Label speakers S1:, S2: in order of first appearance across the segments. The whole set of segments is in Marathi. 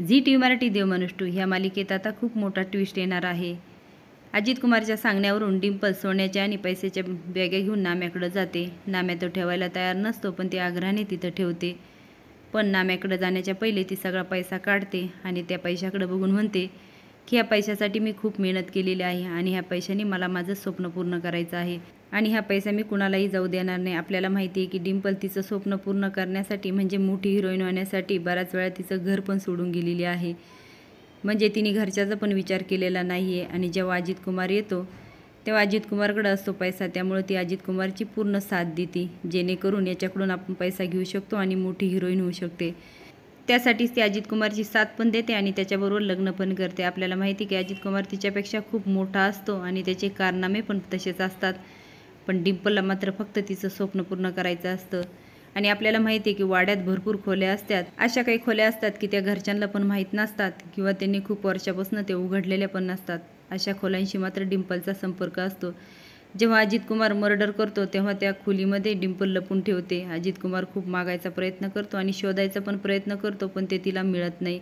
S1: झी टी मराठी देवमनुष्टू मनुष्टू ह्या मालिकेत आता खूप मोठा ट्विस्ट येणार आहे अजित कुमारच्या सांगण्यावरून डिंपल सोन्याच्या आणि पैशाच्या बॅगा घेऊन नाम्याकडं जाते नाम्या तो ठेवायला तयार नसतो पण ती आग्रहाने तिथं ठेवते पण नाम्याकडं जाण्याच्या पहिले ती सगळा पैसा काढते आणि त्या पैशाकडं बघून म्हणते की ह्या पैशासाठी मी खूप मेहनत केलेली आहे आणि ह्या पैशाने मला माझं स्वप्न पूर्ण करायचं आहे आणि हा पैसा मी कुणालाही जाऊ देणार नाही आपल्याला माहिती आहे की डिम्पल तिचं स्वप्न पूर्ण करण्यासाठी म्हणजे मोठी हिरोईन होण्यासाठी बऱ्याच वेळा तिचं घर पण सोडून गेलेली आहे म्हणजे तिने घरच्याचा पण विचार केलेला नाही आहे आणि जेव्हा अजित कुमार येतो तेव्हा अजित कुमारकडं असतो पैसा त्यामुळे ती अजित कुमारची पूर्ण साथ देते जेणेकरून याच्याकडून आपण पैसा घेऊ शकतो आणि मोठी हिरोईन होऊ शकते त्यासाठीच ती अजित कुमारची साथ पण देते आणि त्याच्याबरोबर लग्न पण करते आपल्याला माहिती की अजित कुमार तिच्यापेक्षा खूप मोठा असतो आणि त्याचे कारनामे पण तसेच असतात पण डिंपलला मात्र फक्त तिचं स्वप्न पूर्ण करायचं असतं आणि आपल्याला माहिती आहे की वाड्यात भरपूर खोल्या असतात अशा काही खोल्या असतात की त्या घरच्यांना पण माहीत नसतात किंवा त्यांनी खूप वर्षापासून ते उघडलेल्या पण नसतात अशा खोल्यांशी मात्र डिंपलचा संपर्क असतो जेव्हा अजित कुमार मर्डर करतो तेव्हा त्या खोलीमध्ये डिंपल लपून ठेवते अजित कुमार खूप मागायचा प्रयत्न करतो आणि शोधायचा पण प्रयत्न करतो पण ते तिला मिळत नाही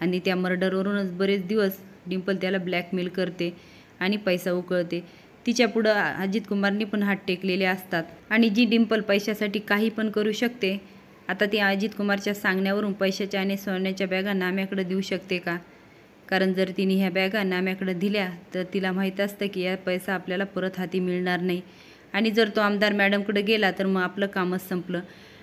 S1: आणि त्या मर्डरवरूनच बरेच दिवस डिंपल त्याला ब्लॅकमेल करते आणि पैसा उकळते तिच्या पुढं अजित कुमारनी पण हात टेकलेले असतात आणि जी डिंपल पैशासाठी काही पण करू शकते आता ती अजित कुमारच्या सांगण्यावरून पैशाच्या आणि सोन्याच्या बॅगा नाम्याकडे देऊ शकते का कारण जर तिने ह्या बॅगा नाम्याकडे दिल्या तर तिला माहीत असतं की या पैसा आपल्याला परत हाती मिळणार नाही आणि जर तो आमदार मॅडमकडे गेला तर मग आपलं कामच संपलं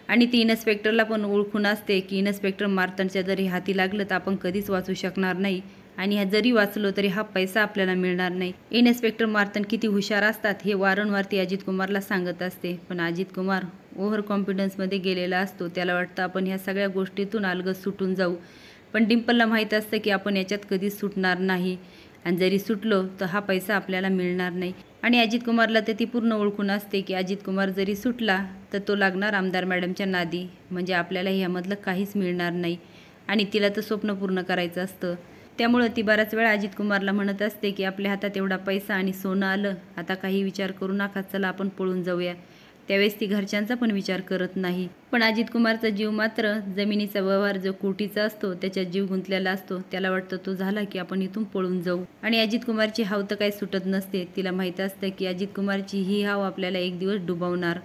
S1: आणि ती इन्स्पेक्टरला पण ओळखून असते की इन्स्पेक्टर मारतांच्या जरी हाती लागलं तर आपण कधीच वाचू शकणार नाही आणि ह्या जरी वाचलो तरी हा पैसा आपल्याला मिळणार नाही इन्स्पेक्टर मारतन किती हुशार असतात हे वारंवार ती अजित कुमारला सांगत असते पण अजित कुमार ओव्हर कॉन्फिडन्समध्ये गेलेला असतो त्याला वाटतं आपण ह्या सगळ्या गोष्टीतून अलगद सुटून जाऊ पण डिंपलला माहीत असतं की आपण याच्यात कधीच सुटणार नाही आणि जरी सुटलो तर हा पैसा आपल्याला मिळणार नाही आणि अजित कुमारला तर ती पूर्ण ओळखून असते की अजित कुमार जरी सुटला तर तो लागणार आमदार मॅडमच्या नादी म्हणजे आपल्याला ह्यामधलं काहीच मिळणार नाही आणि तिला तर स्वप्न पूर्ण करायचं असतं त्यामुळं ती बराच वेळा अजित कुमारला म्हणत असते की आपल्या हातात एवढा पैसा आणि सोनं आलं आता काही विचार करू नका चला आपण पळून जाऊया त्यावेळेस ती घरच्यांचा पण विचार करत नाही पण अजित कुमारचा जीव मात्र जमिनीचा व्यवहार जो कोटीचा असतो त्याच्या जीव गुंतलेला असतो त्याला वाटतं तो झाला की आपण इथून पळून जाऊ आणि अजित कुमारची हाव तर काही सुटत नसते तिला माहीत असतं की अजित कुमारची ही हाव आपल्याला एक दिवस डुबवणार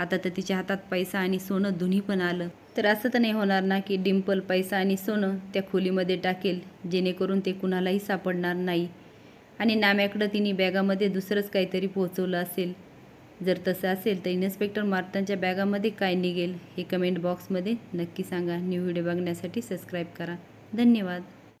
S1: आता तर तिच्या हातात पैसा आणि सोनं दोन्ही पण आलं तर असं तर नाही होणार ना की डिंपल पैसा आणि सोनं त्या खोलीमध्ये टाकेल जेणेकरून ते कुणालाही सापडणार नाही आणि नाम्याकडं तिने बॅगामध्ये दुसरंच काहीतरी पोहोचवलं असेल जर तसं असेल तर इन्स्पेक्टर मार्टनच्या बॅगामध्ये काय निघेल हे कमेंट बॉक्समध्ये नक्की सांगा न्यू व्हिडिओ बघण्यासाठी सबस्क्राईब करा धन्यवाद